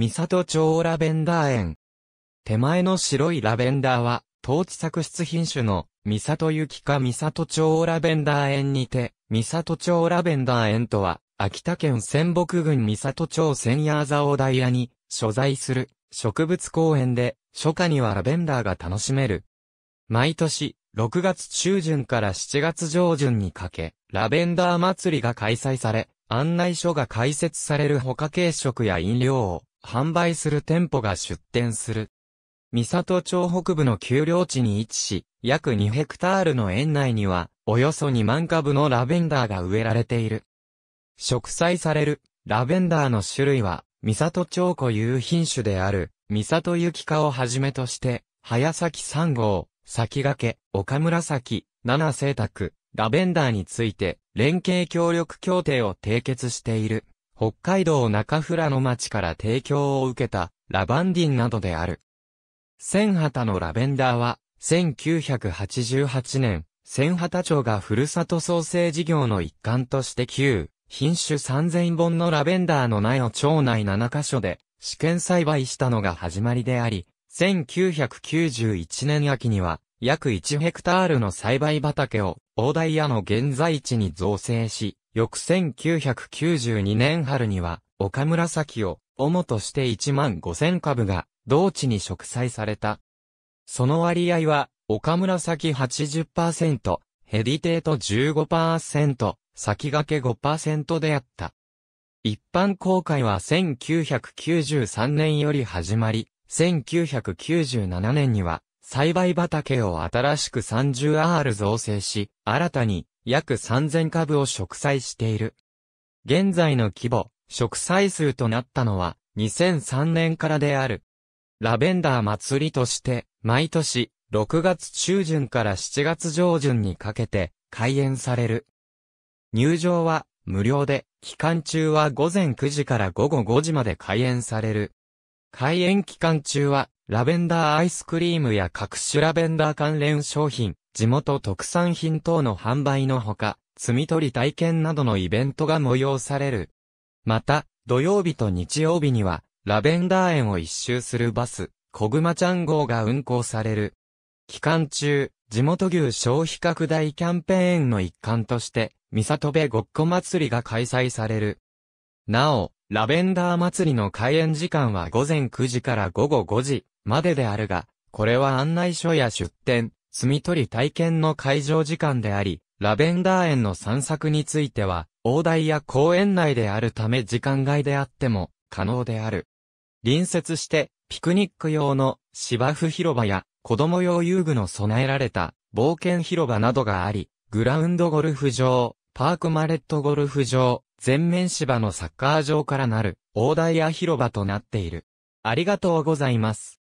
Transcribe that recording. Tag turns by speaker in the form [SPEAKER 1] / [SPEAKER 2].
[SPEAKER 1] 三里町ラベンダー園。手前の白いラベンダーは、当地作出品種の、三里雪か三里町ラベンダー園にて、三里町ラベンダー園とは、秋田県仙北郡三里町千夜沢大屋に、所在する、植物公園で、初夏にはラベンダーが楽しめる。毎年、6月中旬から7月上旬にかけ、ラベンダー祭りが開催され、案内所が開設される他軽食や飲料を、販売する店舗が出店する。三里町北部の丘陵地に位置し、約2ヘクタールの園内には、およそ2万株のラベンダーが植えられている。植栽される、ラベンダーの種類は、三里町固有品種である、三里雪花をはじめとして、早咲き3号、先駆け、岡紫、七聖卓、ラベンダーについて、連携協力協定を締結している。北海道中富良野町から提供を受けたラバンディンなどである。千畑のラベンダーは、1988年、千畑町がふるさと創生事業の一環として旧、品種3000本のラベンダーの苗を町内7カ所で試験栽培したのが始まりであり、1991年秋には約1ヘクタールの栽培畑を大台屋の現在地に造成し、翌1992年春には、岡紫を、主として1万5000株が、同地に植栽された。その割合は、岡紫80%、ヘディテート15%、先駆け5%であった。一般公開は1993年より始まり、1997年には栽培畑を新しく 30R 造成し、新たに約3000株を植栽している。現在の規模、植栽数となったのは2003年からである。ラベンダー祭りとして、毎年6月中旬から7月上旬にかけて開園される。入場は無料で、期間中は午前9時から午後5時まで開園される。開園期間中は、ラベンダーアイスクリームや各種ラベンダー関連商品、地元特産品等の販売のほか、摘み取り体験などのイベントが催される。また、土曜日と日曜日には、ラベンダー園を一周するバス、小熊ちゃん号が運行される。期間中、地元牛消費拡大キャンペーンの一環として、三里部ごっこ祭りが開催される。なお、ラベンダー祭りの開園時間は午前9時から午後5時までであるが、これは案内所や出店、摘取り体験の会場時間であり、ラベンダー園の散策については、大台や公園内であるため時間外であっても可能である。隣接して、ピクニック用の芝生広場や子供用遊具の備えられた冒険広場などがあり、グラウンドゴルフ場、パークマレットゴルフ場、全面芝のサッカー場からなる大台や広場となっている。ありがとうございます。